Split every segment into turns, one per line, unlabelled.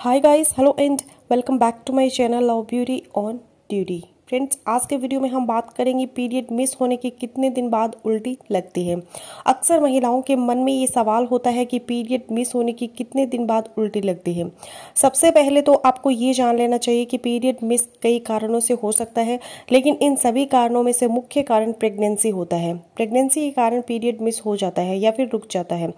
hi guys hello and welcome back to my channel love beauty on duty friends आज के video में हम बात करेंगे पीरियड मिस होने के कितने दिन बाद उल्टी लगती है अक्सर महिलाओं के मन में ये सवाल होता है कि पीरियड मिस होने की कितने दिन बाद उल्टी लगती है सबसे पहले तो आपको ये जान लेना चाहिए कि पीरियड मिस कई कारणों से हो सकता है लेकिन इन सभी कारणों में से मुख्य कारण प्रेगनेंसी होता है प्रेगनेंसी के कारण पीरियड मिस हो जाता है या फिर रुक जाता है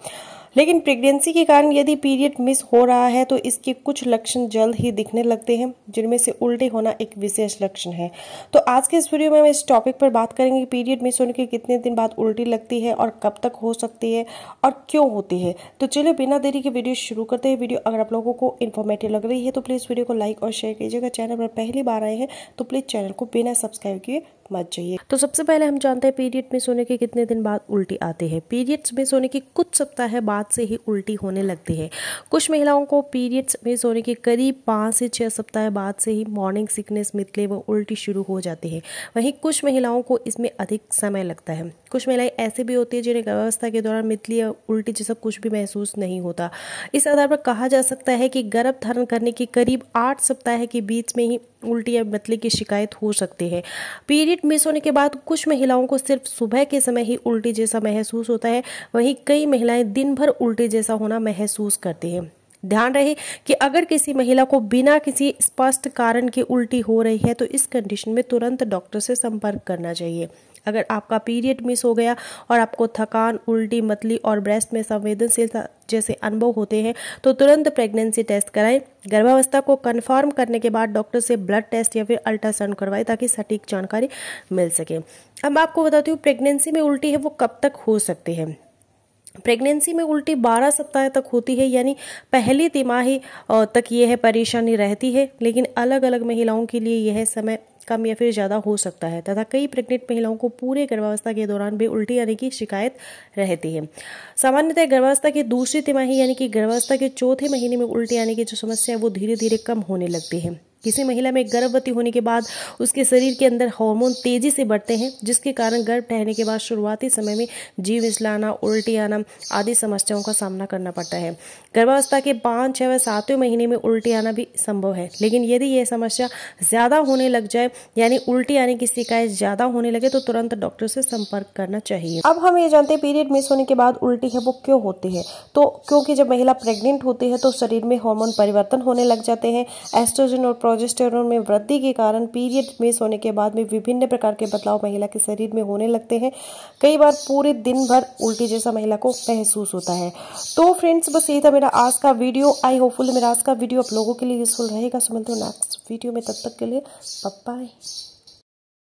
लेकिन प्रेगनेंसी के कारण यदि पीरियड मिस हो रहा है तो इसके कुछ लक्षण जल्द ही दिखने लगते हैं जिनमें से उल्टे होना एक विशेष लक्षण है तो आज के इस वीडियो में हम इस टॉपिक पर बात करेंगे पीरियड मिस होने के कितने दिन बाद उल्टी लगती है और कब तक हो सकती है और क्यों होती है तो चलिए बिना देरी के वीडियो शुरू करते हैं वीडियो अगर आप लोगों को इन्फॉर्मेटिव लग रही है तो प्लीज़ वीडियो को लाइक और शेयर कीजिएगा चैनल पर पहली बार आए हैं तो प्लीज़ चैनल को बिना सब्सक्राइब किए मत जाइए तो सबसे पहले हम जानते हैं पीरियड में सोने के कितने दिन बाद उल्टी आती है पीरियड्स में सोने के कुछ सप्ताह बाद से ही उल्टी होने लगती है कुछ महिलाओं को पीरियड्स में सोने के करीब पाँच से छः सप्ताह बाद से ही मॉर्निंग सिकनेस मितले व उल्टी शुरू हो जाती है वहीं कुछ महिलाओं को इसमें अधिक समय लगता है कुछ महिलाएं ऐसे भी होती है जिन्हें गर्भावस्था के दौरान मितली या उल्टी जैसा कुछ भी महसूस नहीं होता इस आधार पर कहा जा सकता है कि गर्भ धारण करने के करीब आठ सप्ताह के बीच में ही उल्टी या मतली की शिकायत हो सकती है पीरियड मिस होने के बाद कुछ महिलाओं को सिर्फ सुबह के समय ही उल्टी जैसा महसूस होता है वहीं कई महिलाएं दिन भर उल्टी जैसा होना महसूस करती हैं ध्यान रहे कि अगर किसी महिला को बिना किसी स्पष्ट कारण के उल्टी हो रही है तो इस कंडीशन में तुरंत डॉक्टर से संपर्क करना चाहिए अगर आपका पीरियड मिस हो गया और आपको थकान उल्टी मतली और ब्रेस्ट में संवेदनशील जैसे अनुभव होते हैं तो तुरंत प्रेगनेंसी टेस्ट कराएं गर्भावस्था को कन्फर्म करने के बाद डॉक्टर से ब्लड टेस्ट या फिर अल्ट्रासाउंड करवाएं ताकि सटीक जानकारी मिल सके अब आपको बताती हूँ प्रेगनेंसी में उल्टी है वो कब तक हो सकती है प्रेगनेंसी में उल्टी 12 सप्ताह तक होती है यानी पहली तिमाही तक यह परेशानी रहती है लेकिन अलग अलग महिलाओं के लिए यह समय कम या फिर ज़्यादा हो सकता है तथा कई प्रेग्नेंट महिलाओं को पूरे गर्भावस्था के दौरान भी उल्टी आने की शिकायत रहती है सामान्यतः गर्भावस्था की दूसरी तिमाही यानी कि गर्भावस्था के चौथे महीने में उल्टी आने की जो समस्या है वो धीरे धीरे कम होने लगती है किसी महिला में गर्भवती होने के बाद उसके शरीर के अंदर हार्मोन तेजी से बढ़ते हैं जिसके कारण गर्भ ठहरने के बाद शुरुआती समय में जीव इजलाना उल्टी आना आदि समस्याओं का सामना करना पड़ता है गर्भावस्था के पाँच छः व सातवें महीने में उल्टी आना भी संभव है लेकिन यदि यह समस्या ज़्यादा होने लग जाए यानी उल्टी आने की शिकायत ज़्यादा होने लगे तो तुरंत डॉक्टर से संपर्क करना चाहिए अब हम ये जानते हैं पीरियड मिस होने के बाद उल्टी है वो क्यों होती है तो क्योंकि जब महिला प्रेग्नेंट होती है तो शरीर में हॉर्मोन परिवर्तन होने लग जाते हैं एस्ट्रोजन और प्रोजेस्टेरोन में वृद्धि के कारण पीरियड मिस होने के बाद में विभिन्न प्रकार के बदलाव महिला के शरीर में होने लगते हैं कई बार पूरे दिन भर उल्टी जैसा महिला को महसूस होता है तो फ्रेंड्स बस यही था मेरा आज का वीडियो आई होपफुल मेरा आज का वीडियो आप लोगों के लिए यूजफुल रहेगा सो तो मिलते हो नेक्स्ट वीडियो में तब तक के लिए पप्पा